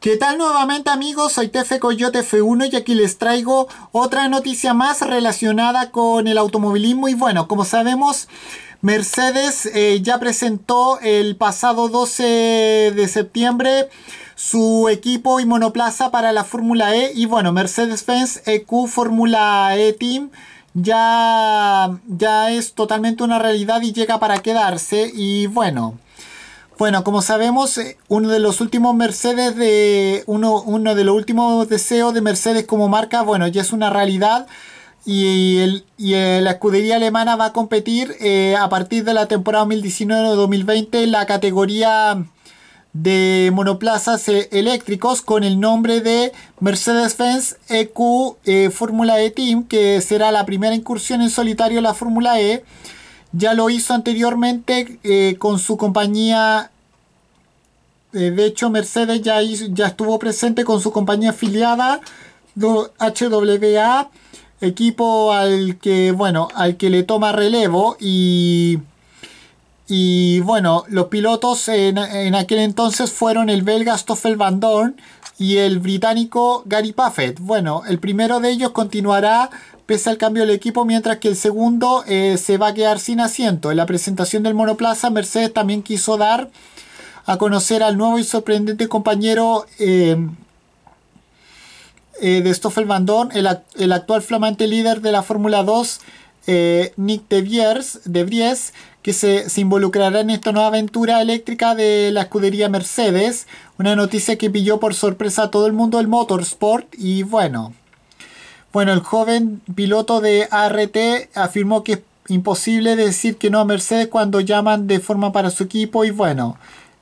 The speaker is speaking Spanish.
¿Qué tal nuevamente amigos? Soy Tefe Coyote F1 y aquí les traigo otra noticia más relacionada con el automovilismo y bueno, como sabemos Mercedes eh, ya presentó el pasado 12 de septiembre su equipo y monoplaza para la Fórmula E y bueno, Mercedes-Benz EQ Fórmula E Team ya, ya es totalmente una realidad y llega para quedarse y bueno... Bueno, como sabemos, eh, uno de los últimos Mercedes de. Uno, de los últimos deseos de Mercedes como marca, bueno, ya es una realidad. Y, eh, la escudería alemana va a competir eh, a partir de la temporada 2019-2020 en la categoría de monoplazas eléctricos con el nombre de Mercedes-Benz EQ Fórmula E Team, que será la primera incursión en solitario en la Fórmula E. Ya lo hizo anteriormente con su compañía eh, de hecho, Mercedes ya, ya estuvo presente con su compañía afiliada HWA, equipo al que, bueno, al que le toma relevo y... Y bueno, los pilotos en, aquel entonces fueron el belga Stoffel Van Dorn y el británico Gary Puffett. Bueno, el primero de ellos continuará pese al cambio del equipo, mientras que el segundo eh, se va a quedar sin asiento. En la presentación del monoplaza, Mercedes también quiso dar a conocer al nuevo y sorprendente compañero eh, eh, de Stoffel Vandoorne, el, actual flamante líder de la Fórmula 2, eh, Nick de Vries, de que se, involucrará en esta nueva aventura eléctrica de la escudería Mercedes. Una noticia que pilló por sorpresa a todo el mundo del motorsport y bueno. Bueno, el joven piloto de ART afirmó que es imposible decir que no a Mercedes cuando llaman de forma para su equipo y bueno,